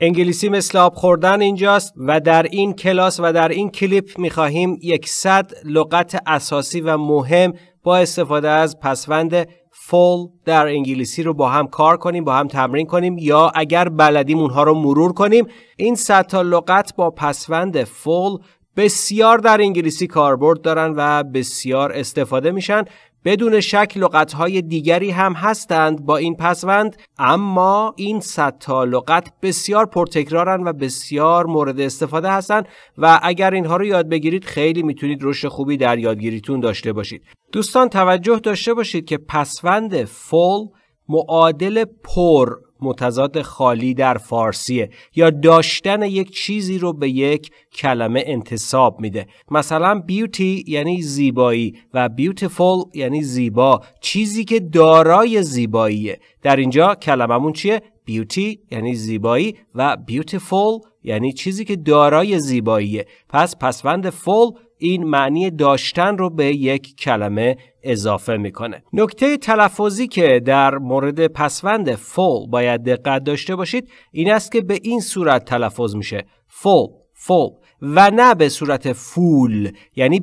انگلیسی مثل آب خوردن اینجاست و در این کلاس و در این کلیپ میخواهیم یکصد لغت اساسی و مهم با استفاده از پسوند فول در انگلیسی رو با هم کار کنیم با هم تمرین کنیم یا اگر بلدیم اونها رو مرور کنیم این صد تا لغت با پسوند فول بسیار در انگلیسی کاربرد دارن و بسیار استفاده میشن بدون شک لغتهای دیگری هم هستند با این پسوند اما این صد تا لغت بسیار پرتکرارن و بسیار مورد استفاده هستند و اگر اینها رو یاد بگیرید خیلی میتونید رشد خوبی در یادگیریتون داشته باشید دوستان توجه داشته باشید که پسوند فول معادل پر متضاد خالی در فارسیه یا داشتن یک چیزی رو به یک کلمه انتصاب میده مثلا بیوتی یعنی زیبایی و بیوتیفول یعنی زیبا چیزی که دارای زیباییه در اینجا کلممون چیه بیوتی یعنی زیبایی و بیوتیفول یعنی چیزی که دارای زیباییه پس پسوند فول این معنی داشتن رو به یک کلمه اضافه میکنه نکته تلفظی که در مورد پسوند فول باید دقت داشته باشید این است که به این صورت تلفظ میشه فول فول و نه به صورت فول یعنی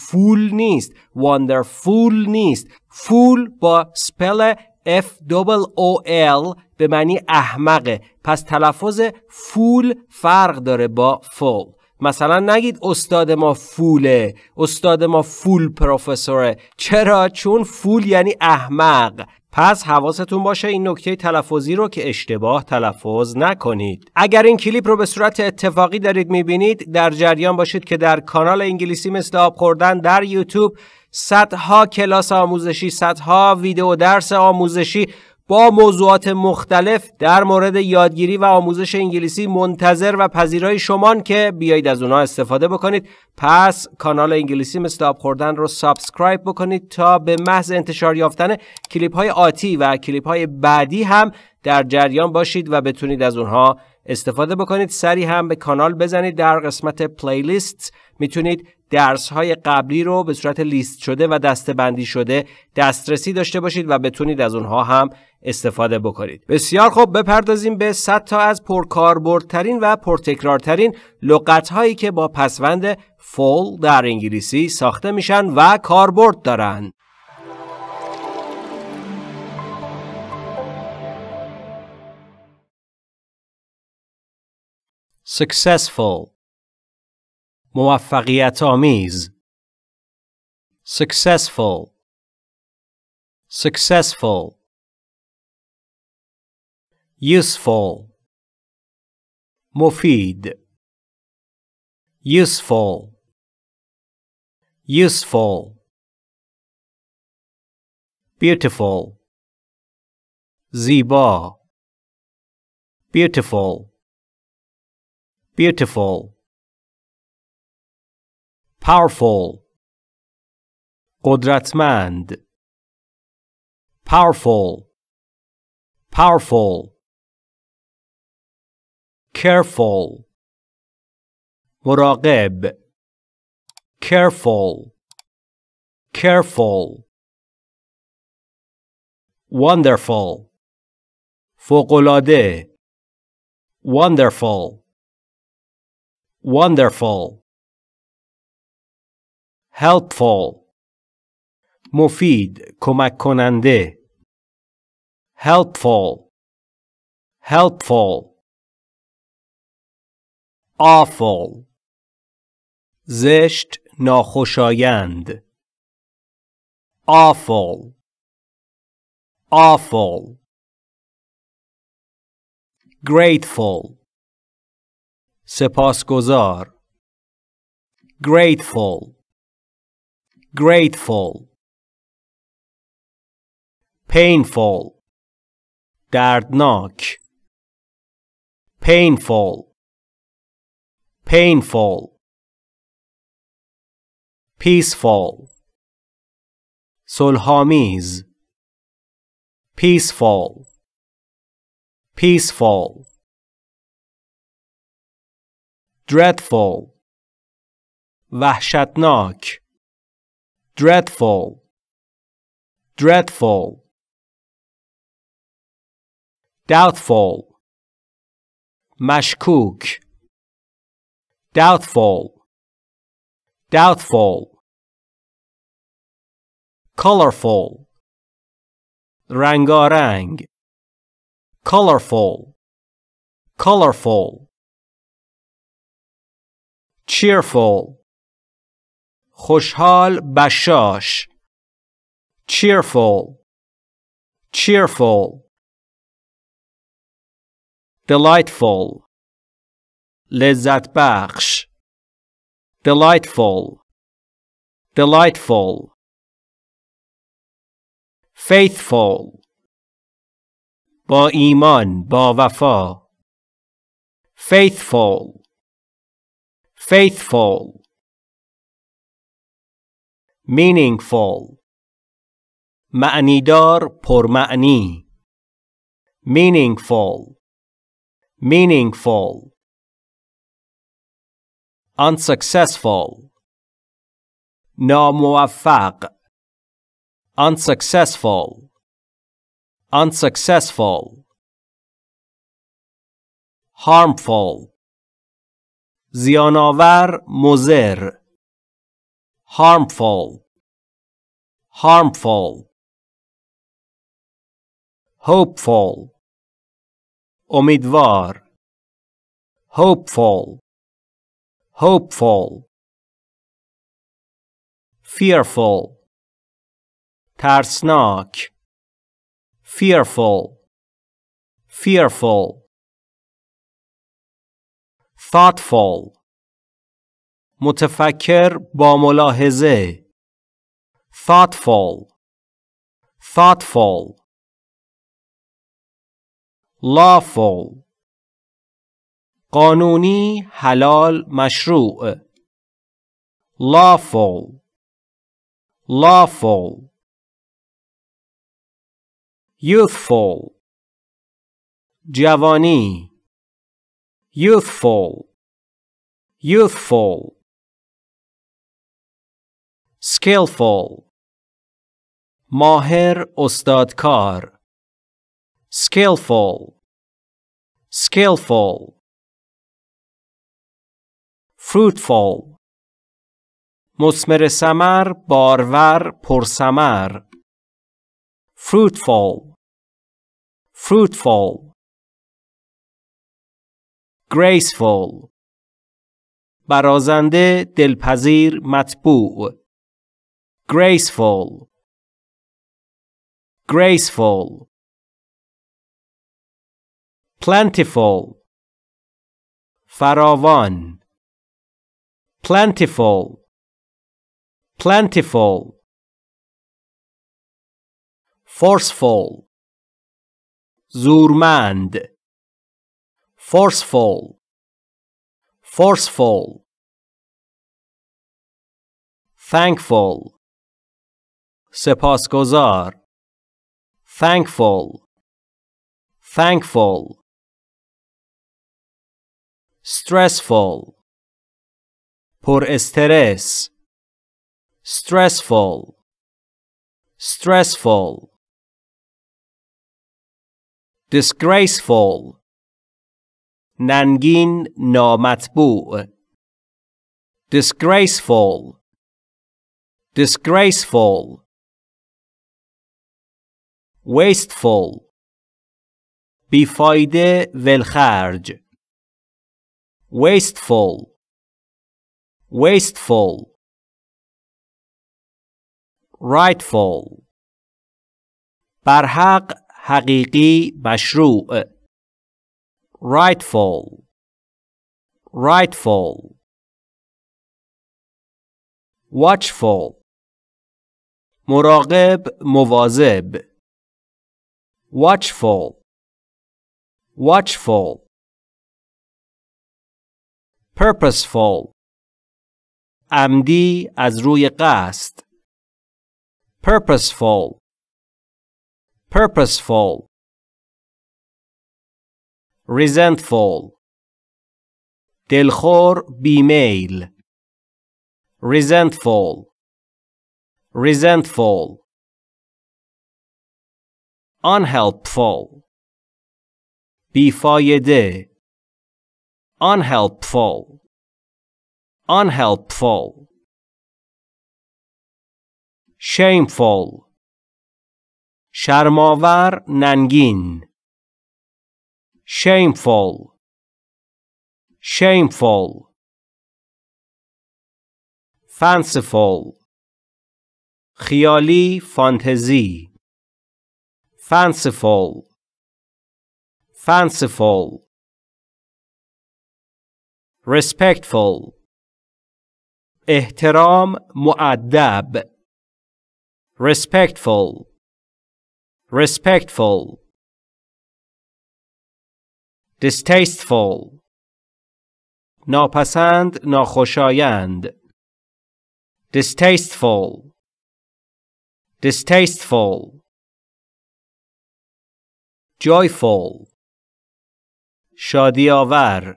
فول نیست واندرفول نیست فول با سپل F double O L به معنی احمقه پس تلفظ فول فرق داره با فول مثلا نگید استاد ما فوله استاد ما فول پروفسوره چرا چون فول یعنی احمق پس حواستون باشه این نکته تلفظی رو که اشتباه تلفظ نکنید اگر این کلیپ رو به صورت اتفاقی دارید میبینید در جریان باشید که در کانال انگلیسی مثل آب خوردن در یوتیوب صدها کلاس آموزشی صدها ویدیو درس آموزشی با موضوعات مختلف در مورد یادگیری و آموزش انگلیسی منتظر و پذیرای شمان که بیایید از اونها استفاده بکنید پس کانال انگلیسی مثل آب خوردن رو سابسکرایب بکنید تا به محض انتشار یافتن کلیپ های آتی و کلیپ های بعدی هم در جریان باشید و بتونید از اونها استفاده بکنید سری هم به کانال بزنید در قسمت پلیلیست میتونید درس های قبلی رو به صورت لیست شده و دسته شده دسترسی داشته باشید و بتونید از اونها هم استفاده بکنید. بسیار خوب بپردازیم به 100 تا از پرکاربردترین و پرتکرارترین لغت هایی که با پسوند فول در انگلیسی ساخته میشن و کاربرد دارن successful موفقیت آمیز successful successful useful مفید useful useful beautiful زیبا beautiful beautiful powerful قدرتمند powerful powerful careful مراقب careful careful wonderful فوقالعاده wonderful wonderful helpful مفید کمک کننده helpful helpful awful زشت ناخوشایند awful awful grateful سپاسگزار grateful grateful painful دردناک painful painful peaceful صلحآمیز peaceful peaceful dreadful وحشتناک dreadful, dreadful, doubtful, mashkuk, doubtful, doubtful, colorful, rangarang, colorful, colorful, cheerful, خوشحال بشاش cheerful cheerful delightful لذت بخش delightful delightful faithful با ایمان با وفا faithful faithful meaningful معنیدار پرمعنی meaningful meaningful unsuccessful ناموفق unsuccessful unsuccessful harmful زیانآور مضر harmful harmful hopeful امیدوار hopeful hopeful fearful ترسناک fearful fearful thoughtful متفکر با ملاحظه thoughtful thoughtful lawful قانونی حلال مشروع lawful lawful youthful جوانی youthful youthful skillful ماهر استادکار skillful skillful fruitful مثمر ثمر بارور پرثمر fruitful fruitful graceful برازنده دلپذیر مطبوع graceful graceful plentiful faravan, plentiful plentiful forceful zurmand, forceful forceful thankful سپاسگزار thankful thankful stressful پر استرس stressful stressful disgraceful ننگین نامطبوع disgraceful disgraceful wasteful بیفایده ولخرج wasteful wasteful rightful برحق حقیقی مشروع rightful rightful watchful مراقب مواظب watchful, watchful, purposeful, عمدی از روی قصد purposeful purposeful resentful دلخور بیمیل resentful resentful unhelpful بیفایده unhelpful unhelpful shameful شرماور ننگین shameful shameful fanciful خیالی فانتزی fanciful fanciful respectful احترام معدب respectful respectful distasteful ناپسند ناخوشایند distasteful distasteful joyful شادی آور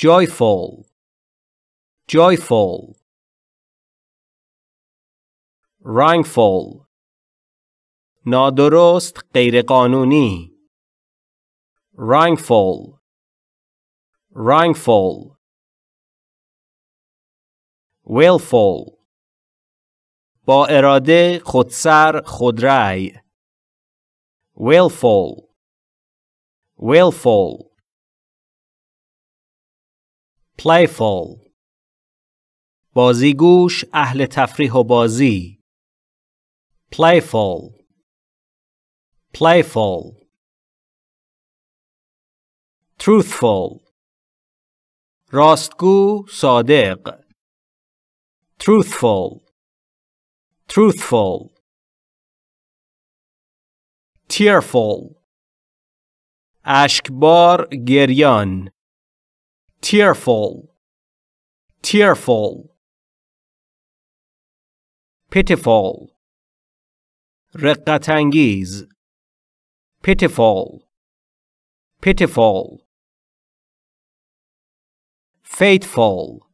joyful joyful wrongful نادرست غیرقانونی wrongful wrongful willful با اراده خودسر خودرأی Whalefall. Whalefall. Playful. بازیگوش اهل تفریح و بازی. Playful. Playful. Truthful. راستگو صادق. Truthful. Truthful. tearful اشکبار گریان tearful tearful pitiful رقتانگیز pitiful pitiful faithful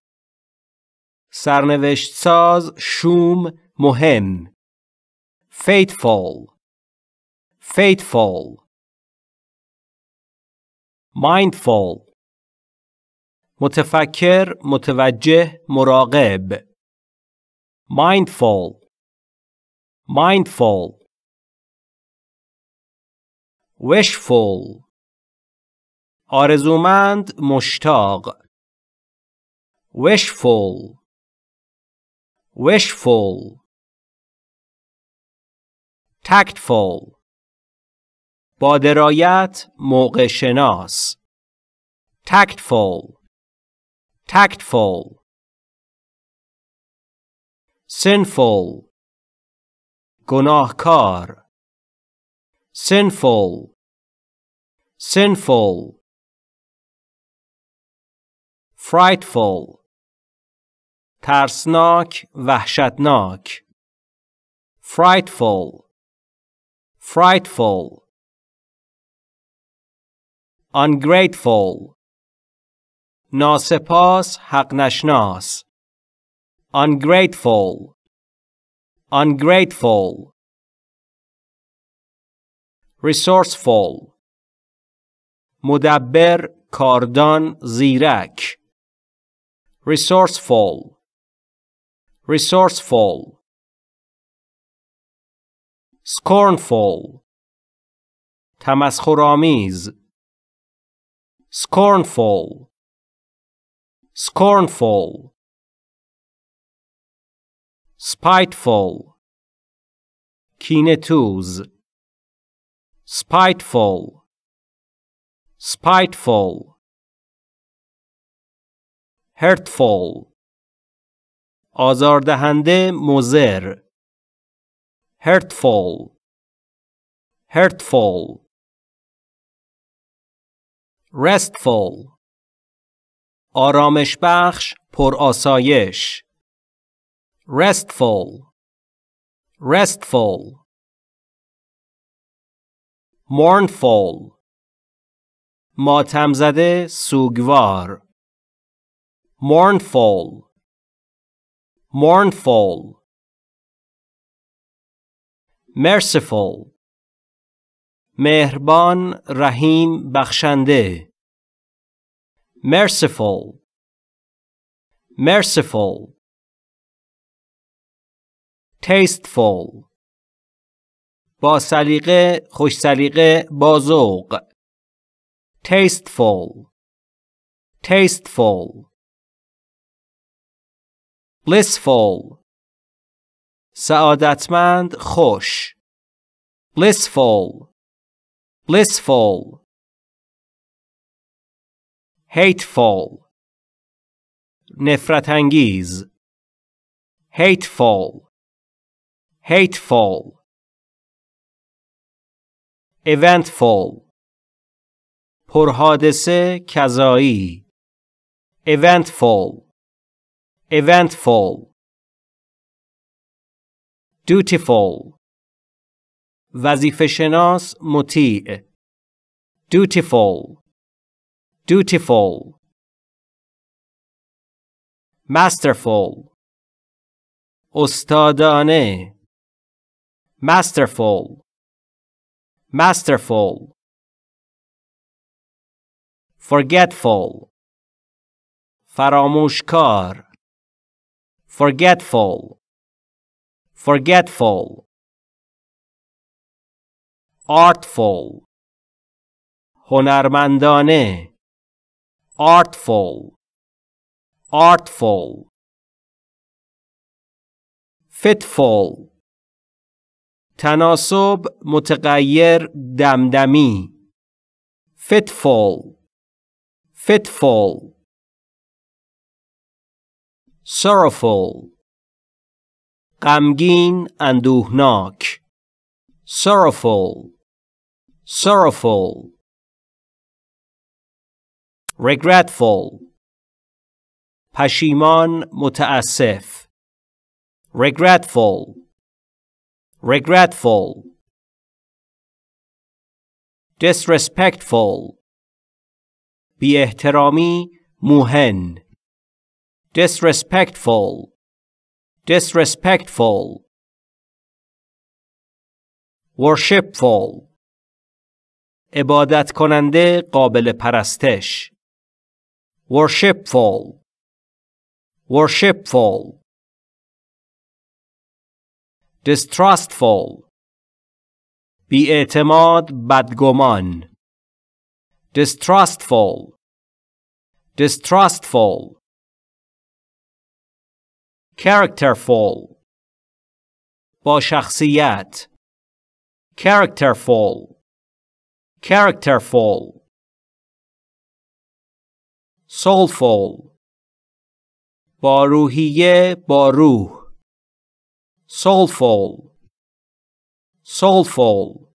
سرنوشت ساز شوم مهم faithful faithful mindful متفکر متوجه مراقب mindful mindful wishful آرزومند مشتاق wishful wishful tactful با درایت موقع شناس tactful tactful sinful گناهکار sinful sinful frightful ترسناک وحشتناک frightful frightful Ungrateful ناسپاس حق نشناس Ungrateful Ungrateful Resourceful مدبر کاردان زیرک Resourceful Resourceful Scornful تمسخرآمیز scornful scornful spiteful kinetoz spiteful spiteful hurtful آزاردهنده مزر hurtful hurtful restful آرامش بخش پرآسایش restful restful mournful ماتم زده سوگوار mournful mournful merciful مهربان رحیم بخشنده merciful merciful tasteful با سلیقه خوش سلیقه با ذوق tasteful tasteful blissful سعادتمند خوش blissful blissful, hateful, nefratangiz, hateful, hateful, eventful, purhadese kaza'i, eventful eventful dutiful وظیفه شناس مطیع dutiful dutiful masterful استادانه masterful masterful forgetful فراموشکار forgetful forgetful artful هنرمندانه artful artful fitful تناسب متغیر دمدمی fitful fitful sorrowful غمگین اندوهناک sorrowful, sorrowful, regretful, پشیمان متاسف, regretful, regretful, disrespectful, بی احترامی موهن, disrespectful, disrespectful worshipful عبادت کننده قابل پرستش worshipful worshipful distrustful بیاعتماد بدگمان distrustful distrustful characterful با شخصیت Character fall. Character fall. Soulful. fall, روحیه fall, روح. Soulful. Soulful.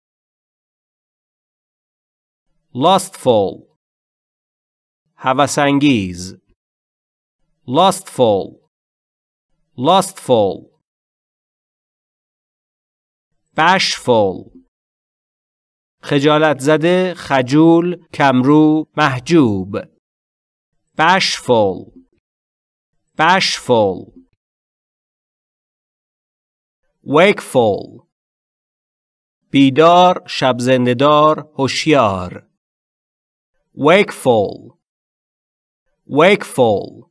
Lustful. fall, Lustful. Lustful. bashful خجالت زده خجول کمرو محجوب bashful bashful wakeful بیدار شب زندهدار هوشیار wakeful wakeful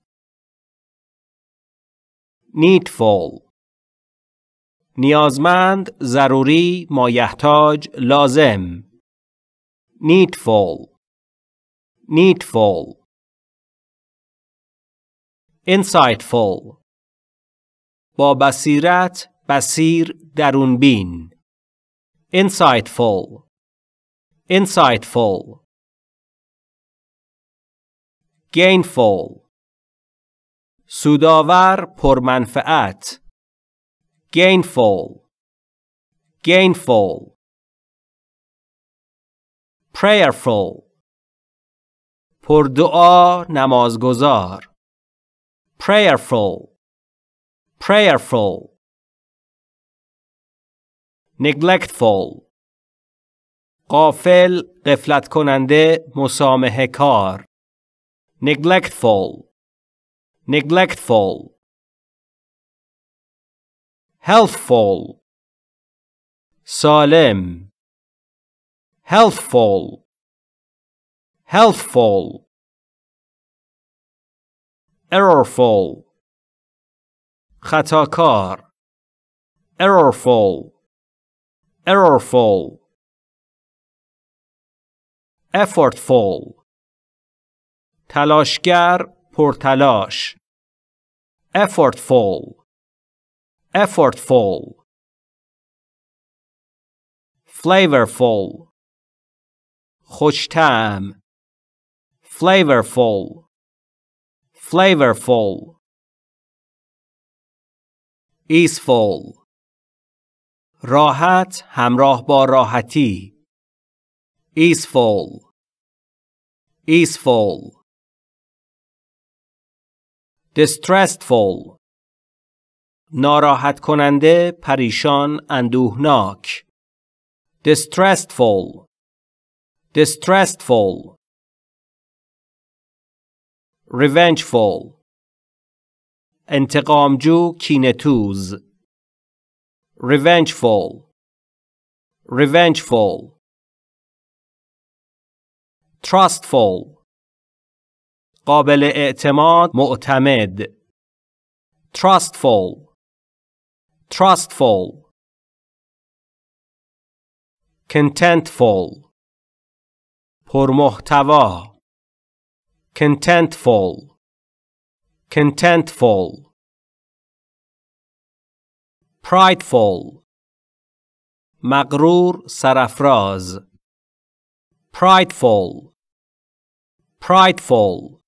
needful نیازمند، ضروری، مایحتاج، لازم needful needful insightful با بصیرت، بصیر، درونبین insightful insightful gainful سودآور پرمنفعت gainful gainful prayerful پردعا نمازگزار prayerful prayerful neglectful قافل قفلت کننده مسامحه کار neglectful neglectful Healthful سالم healthful healthful errorful خطاکار errorful errorful effortful تلاشگر پرتلاش effortful effortful, flavorful, خوشتم, flavorful, flavorful, easeful, راحت همراه با راحتی, easeful, easeful, distressful ناراحت کننده، پریشان، اندوهناک distressful distressful revengeful انتقامجو کینتوز revengeful revengeful trustful قابل اعتماد معتمد trustful Trustful. Contentful. پرمحتوا. Contentful. Contentful. Prideful. مغرور سرفراز. Prideful. Prideful.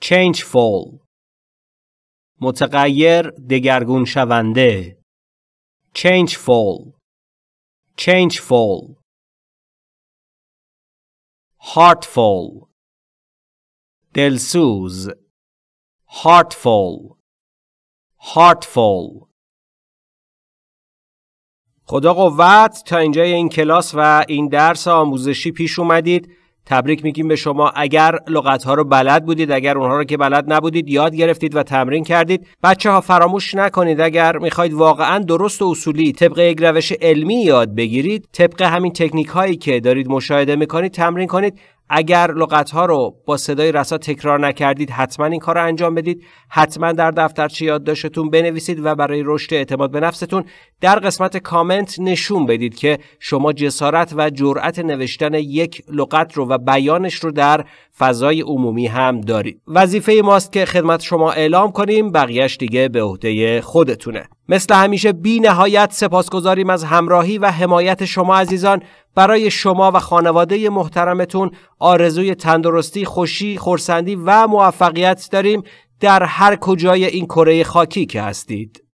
Changeful. متغیر دگرگون شونده changeful changeful heartful دلسوز heartful heartful خدا قوت تا اینجای این کلاس و این درس آموزشی پیش اومدید تبریک میگیم به شما اگر لغت ها رو بلد بودید اگر اونها رو که بلد نبودید یاد گرفتید و تمرین کردید بچه ها فراموش نکنید اگر میخواید واقعا درست و اصولی طبق یک روش علمی یاد بگیرید طبق همین تکنیک هایی که دارید مشاهده میکنید تمرین کنید اگر لغت ها رو با صدای رسا تکرار نکردید حتما این کار رو انجام بدید حتما در دفتر دفترچه یادداشتتون بنویسید و برای رشد اعتماد به نفستون در قسمت کامنت نشون بدید که شما جسارت و جرأت نوشتن یک لغت رو و بیانش رو در فضای عمومی هم دارید وظیفه ماست که خدمت شما اعلام کنیم بقیهش دیگه به عهده خودتونه مثل همیشه بی نهایت سپاسگزاریم از همراهی و حمایت شما عزیزان برای شما و خانواده محترمتون آرزوی تندرستی، خوشی، خورسندی و موفقیت داریم در هر کجای این کره خاکی که هستید.